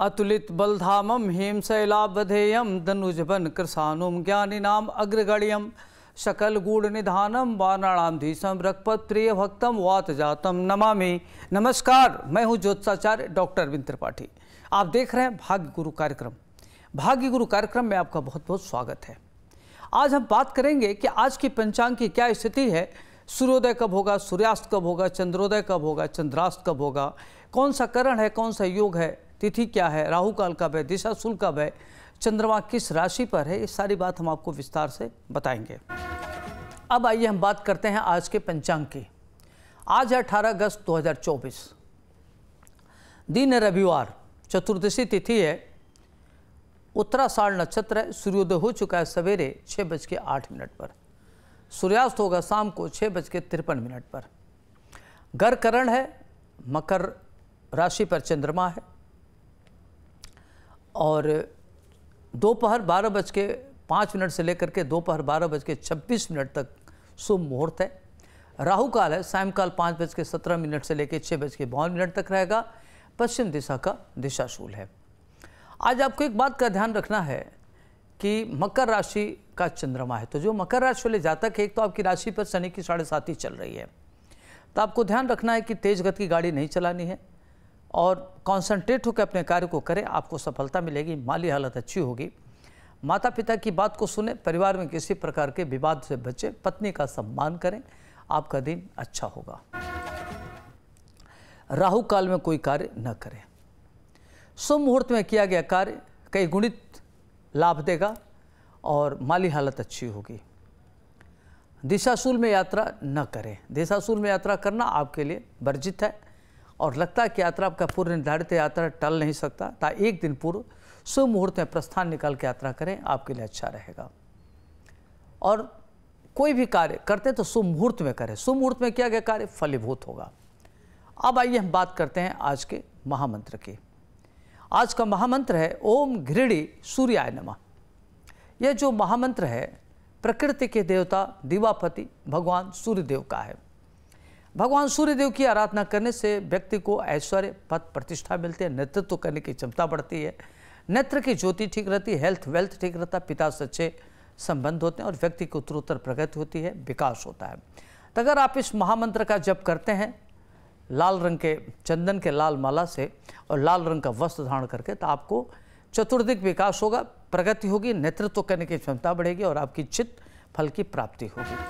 अतुलित बलधामम हेमशैलाबधेयम धनुजन कृषानुम ज्ञानीनाम अग्रगण्यम सकल गूढ़ निधानम वाराणाम धीसम रघपत प्रिय भक्तम वात जातम नमामि नमस्कार मैं हूँ ज्योत्साचार्य डॉक्टर अरविंद त्रिपाठी आप देख रहे हैं भाग्य गुरु कार्यक्रम भाग्य गुरु कार्यक्रम में आपका बहुत बहुत स्वागत है आज हम बात करेंगे कि आज की पंचांग की क्या स्थिति है सूर्योदय कब होगा सूर्यास्त कब होगा चंद्रोदय कब होगा चंद्रास्त कब होगा कौन सा करण है कौन सा योग है तिथि क्या है राहु काल कब है दिशा शुल्क कब है चंद्रमा किस राशि पर है ये सारी बात हम आपको विस्तार से बताएंगे अब आइए हम बात करते हैं आज के पंचांग की आज है अठारह अगस्त 2024 दिन है रविवार चतुर्दशी तिथि है उत्तराषाढ़ नक्षत्र है सूर्योदय हो चुका है सवेरे छः बज के आठ मिनट पर सूर्यास्त होगा शाम को छः बज के तिरपन मिनट पर गर्करण है मकर राशि पर चंद्रमा है और दोपहर बारह बज के पाँच मिनट से लेकर के दोपहर बारह बज के छब्बीस मिनट तक शुभ मुहूर्त है राहु काल है सायंकाल पाँच बज के सत्रह मिनट से लेकर छः बज के बावन मिनट तक रहेगा पश्चिम दिशा का दिशाशूल है आज आपको एक बात का ध्यान रखना है कि मकर राशि का चंद्रमा है तो जो मकर राशि वाले जातक है एक तो आपकी राशि पर शनि की साढ़े सात ही चल रही है तो आपको ध्यान रखना है कि तेज गति की गाड़ी नहीं चलानी है और कॉन्सनट्रेट होकर अपने कार्य को करें आपको सफलता मिलेगी माली हालत अच्छी होगी माता पिता की बात को सुने परिवार में किसी प्रकार के विवाद से बचें पत्नी का सम्मान करें आपका दिन अच्छा होगा राहु काल में कोई कार्य न करें शुभ मुहूर्त में किया गया कार्य कई गुणित लाभ देगा और माली हालत अच्छी होगी दिशाशूल में यात्रा न करें दिशाशूल में यात्रा करना आपके लिए वर्जित है और लगता है कि यात्रा का पूर्व निर्धारित यात्रा टल नहीं सकता ता एक दिन पूर्व शुभ मुहूर्त में प्रस्थान निकाल के यात्रा करें आपके लिए अच्छा रहेगा और कोई भी कार्य करते तो शुभ मुहूर्त में करें शुभ मुहूर्त में किया गया कार्य फलीभूत होगा अब आइए हम बात करते हैं आज के महामंत्र की आज का महामंत्र है ओम घृणी सूर्याय नमा यह जो महामंत्र है प्रकृति के देवता दिवापति भगवान सूर्यदेव का है भगवान सूर्यदेव की आराधना करने से व्यक्ति को ऐश्वर्य पद प्रतिष्ठा मिलती है नेतृत्व करने की क्षमता बढ़ती है नेत्र की ज्योति ठीक रहती है हेल्थ वेल्थ ठीक रहता है पिता से अच्छे संबंध होते हैं और व्यक्ति की उत्तरोत्तर प्रगति होती है विकास होता है तो अगर आप इस महामंत्र का जप करते हैं लाल रंग के चंदन के लाल माला से और लाल रंग का वस्त्र धारण करके तो आपको चतुर्दिक विकास होगा प्रगति होगी नेतृत्व करने की क्षमता बढ़ेगी और आपकी चित्त फल की प्राप्ति होगी